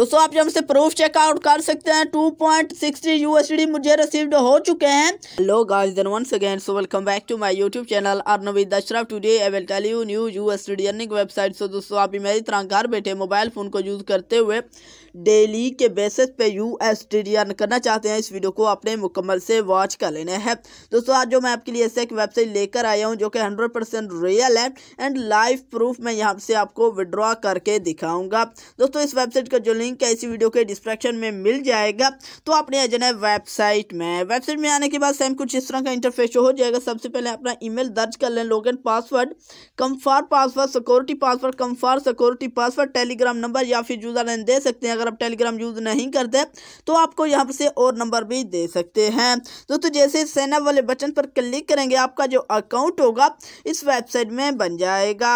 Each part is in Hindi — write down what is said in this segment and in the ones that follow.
दोस्तों आप यहाँ से प्रूफ चेकआउट कर सकते हैं टू पॉइंट सिक्सटी यूएसडी मुझे रिसीव्ड हो चुके हैं hello guys then once again so welcome back to my YouTube channel Arnav with Ashraf today I will tell you new USD earning website so दोस्तों आप भी मेरी तरह घर बैठे मोबाइल फ़ोन को यूज़ करते हुए डेली के बेसिस पे यू एस अर्न करना चाहते हैं इस वीडियो को अपने मुकम्मल से वॉच कर लेना है दोस्तों आज जो मैं आपके लिए ऐसे एक वेबसाइट लेकर आया हूँ जो कि हंड्रेड परसेंट रियल है एंड लाइव प्रूफ मैं यहाँ से आपको विड्रॉ करके दिखाऊंगा दोस्तों इस वेबसाइट का जो लिंक लिंक है इसी वीडियो के डिस्क्रिप्शन में मिल जाएगा तो आपने आ जाना है वेबसाइट में वेबसाइट में आने के बाद सेम कुछ इस तरह का इंटरफेस हो जाएगा सबसे पहले अपना ईमेल दर्ज कर लें login password confirm password security password confirm security password Telegram number या फिर यूज़र नेम दे सकते हैं अगर आप टेलीग्राम यूज़ नहीं करते तो आपको यहाँ से और नंबर भी दे सकते हैं दोस्तों जैसे सेना वाले बटन पर क्लिक करेंगे आपका जो अकाउंट होगा इस वेबसाइट में बन जाएगा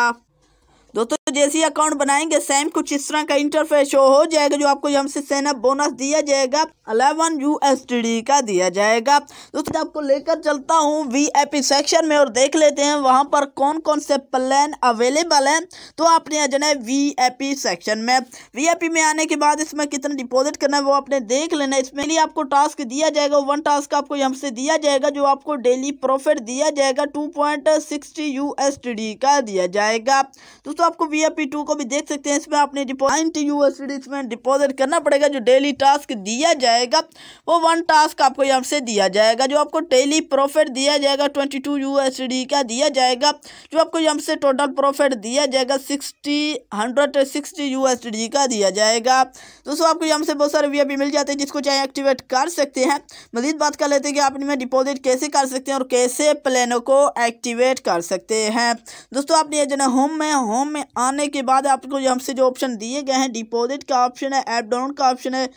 जैसे ही अकाउंट बनाएंगे सेम कुछ इस तरह का इंटरफेस शो हो जाएगा जो आपको हमसे सेना बोनस दिया जाएगा अलेवन यू का दिया जाएगा दोस्तों आपको लेकर चलता हूँ वी सेक्शन में और देख लेते हैं वहाँ पर कौन कौन से प्लान अवेलेबल हैं तो आपने आ जाना है वी सेक्शन में वी में आने के बाद इसमें कितना डिपोजिट करना है वो आपने देख लेना है इसमें लिए आपको टास्क दिया जाएगा वन टास्क आपको हमसे दिया जाएगा जो आपको डेली प्रॉफिट दिया जाएगा टू पॉइंट सिक्सटी का दिया जाएगा दोस्तों आपको वी या पी टू को भी देख सकते हैं इसमें आपने डिपॉइंट यूएसडी इसमें डिपॉजिट करना पड़ेगा जो डेली टास्क दिया जाएगा वो वन टास्क आपको यहाँ से दिया जाएगा जो आपको डेली प्रॉफिट दिया जाएगा ट्वेंटी टू यूएसडी का दिया जाएगा जो आपको यहाँ से टोटल प्रॉफिट दिया जाएगा सिक्सटी हंड्रेड सिक्सटी यूएसडी का दिया जाएगा दोस्तों आपको यहाँ से बहुत सारे वी मिल जाते हैं जिसको चाहे एक्टिवेट कर सकते हैं मजीद बात कर लेते हैं कि आप इनमें डिपॉजिट कैसे कर सकते हैं और कैसे प्लानों को एक्टिवेट कर सकते हैं दोस्तों आपने ये जाना होम में होम में आने के बाद आपको हमसे जो ऑप्शन दिए गए हैं डिपॉजिट का ऑप्शन है ऐप डाउन का ऑप्शन है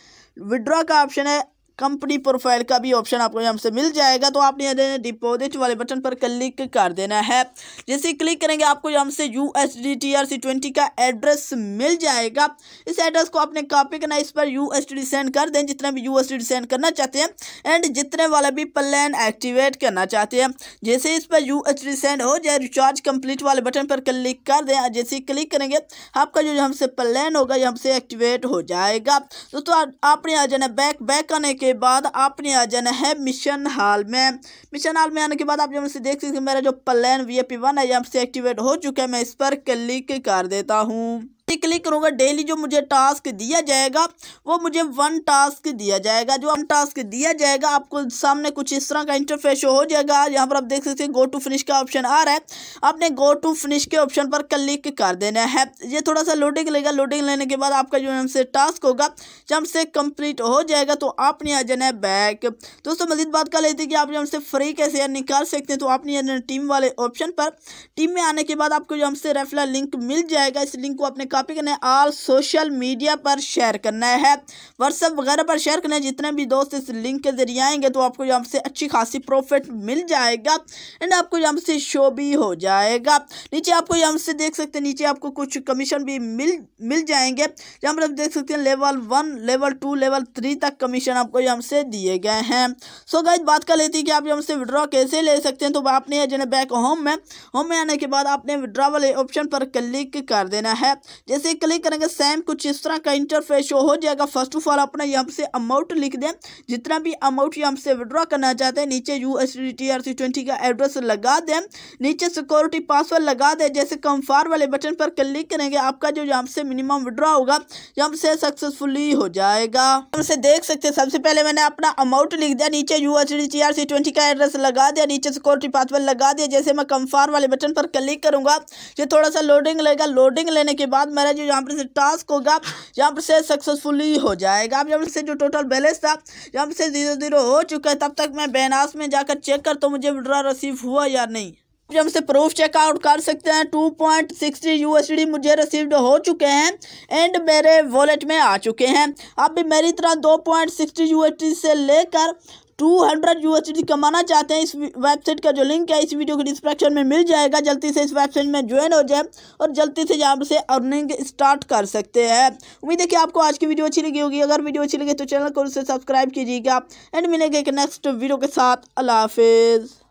विड्रॉ का ऑप्शन है कंपनी प्रोफाइल का भी ऑप्शन आपको यहाँ से मिल जाएगा तो आपने यहाँ डिपॉजिट वाले बटन पर क्लिक कर देना है जैसे क्लिक करेंगे आपको यहाँ से U S D T R C twenty का एड्रेस मिल जाएगा इस एड्रेस को आपने कॉपी करना इस पर यू एस डी सेंड कर दें जितना भी यू एस डी सेंड करना चाहते हैं एंड जितने वाला भी प्लान एक्टिवेट करना चाहते हैं जैसे इस पर यू एस डी सेंड हो जाए रिचार्ज कंप्लीट वाले बटन पर क्लिक कर दें जैसे क्लिक करेंगे आपका जो यहाँ से प्लान होगा यहाँ से एक्टिवेट हो जाएगा दोस्तों आपने यहाँ जाना बैक बैक आने के के बाद आपने आ जाना है मिशन हाल में मिशन हाल में आने के बाद आप जब से देख सकते हैं मेरा जो plan V A P one है यहाँ से एक्टिवेट हो चुका है मैं इस पर क्लिक कर देता हूँ क्लिक करूँगा डेली जो मुझे टास्क दिया जाएगा वो मुझे वन टास्क दिया जाएगा जो वन टास्क दिया जाएगा आपको सामने कुछ इस तरह का इंटरफेस हो जाएगा यहाँ पर आप देख सकते हैं गो टू फिनिश का ऑप्शन आ रहा है आपने गो टू फिनिश के ऑप्शन पर क्लिक कर देना है ये थोड़ा सा लोडिंग लेगा लोडिंग लेने के बाद आपका जो हमसे टास्क होगा जब से कंप्लीट हो जाएगा तो आपने आ जाना है बैक दोस्तों मजीद बात कर लेते हैं कि आप जो हमसे फ्री कैसे निकाल सकते हैं तो आपने आ जाना टीम वाले ऑप्शन पर टीम में आने के बाद आपको जो हमसे रेफला लिंक मिल जाएगा इस लिंक को आपने टॉपिक ने ऑल सोशल मीडिया पर शेयर करना है व्हाट्सएप वगैरह पर शेयर करना है जितने भी दोस्त इस लिंक के जरिए आएंगे तो आपको यहाँ से अच्छी खासी प्रॉफिट मिल जाएगा एंड आपको यहाँ से शो भी हो जाएगा नीचे आपको यहाँ से देख सकते हैं नीचे आपको कुछ कमीशन भी मिल मिल जाएंगे यहाँ पर आप देख सकते हैं level one level two level three तक कमीशन आपको यहाँ से दिए गए हैं सो गाइज बात कर लेती है कि आप यहाँ से विड्रॉ कैसे ले सकते हैं तो आपने जो बैक होम में होम में आने के बाद आपने विड्रॉ वाले ऑप्शन पर क्लिक कर देना है जैसे क्लिक करेंगे सेम कुछ इस तरह का इंटरफेस शो हो जाएगा फर्स्ट ऑफ ऑल अपना यहाँ से अमाउंट लिख दें जितना भी अमाउंट यहाँ से विड्रॉ करना चाहते हैं नीचे U S T R C twenty का एड्रेस लगा दें नीचे सिक्योरिटी पासवर्ड लगा दें जैसे कंफार वाले बटन पर क्लिक करेंगे आपका जो यहाँ से मिनिमम विड्रॉ होगा यहाँ से सक्सेसफुली हो जाएगा हम से देख सकते हैं सबसे पहले मैंने अपना अमाउंट लिख दिया नीचे U S T R C twenty का एड्रेस लगा दिया नीचे सिक्योरिटी पासवर्ड लगा दिया जैसे मैं कंफार वाले बटन पर क्लिक करूँगा ये थोड़ा सा लोडिंग लेगा लोडिंग लेने के बाद मेरा जो यहाँ पर से टास्क होगा यहाँ पर से सक्सेसफुली हो जाएगा अब यहाँ से जो टोटल बैलेंस था यहाँ पर से जीरो जीरो हो चुका है तब तक मैं बैनास में जाकर चेक करता तो हूँ मुझे विड्रा रिसीव हुआ या नहीं पेटीएम से प्रूफ चेकआउट कर सकते हैं टू पॉइंट सिक्सटी यूएसडी मुझे रिसीव्ड हो चुके हैं एंड मेरे वॉलेट में आ चुके हैं आप भी मेरी तरह दो पॉइंट सिक्सटी डी से लेकर टू हंड्रेड यू कमाना चाहते हैं इस वेबसाइट का जो लिंक है इस वीडियो के डिस्क्रिप्शन में मिल जाएगा जल्दी से इस वेबसाइट में ज्वाइन हो जाए और जल्दी से यहाँ से अर्निंग स्टार्ट कर सकते हैं उम्मीद है कि आपको आज की वीडियो अच्छी लगी होगी अगर वीडियो अच्छी लगी तो चैनल को उसे सब्सक्राइब कीजिएगा एंड मिलेंगे एक नेक्स्ट वीडियो के साथ अल्लाह हाफिज़